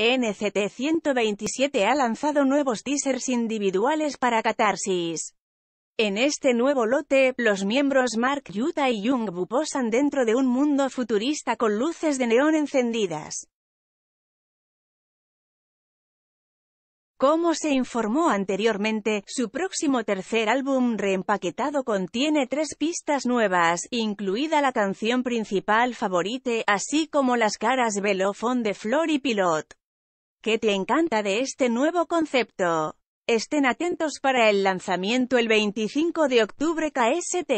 NCT127 ha lanzado nuevos teasers individuales para Catarsis. En este nuevo lote, los miembros Mark Yuta y Jung posan dentro de un mundo futurista con luces de neón encendidas. Como se informó anteriormente, su próximo tercer álbum reempaquetado contiene tres pistas nuevas, incluida la canción principal Favorite, así como las caras Velofón de Flor y Pilot. ¿Qué te encanta de este nuevo concepto? Estén atentos para el lanzamiento el 25 de octubre KST.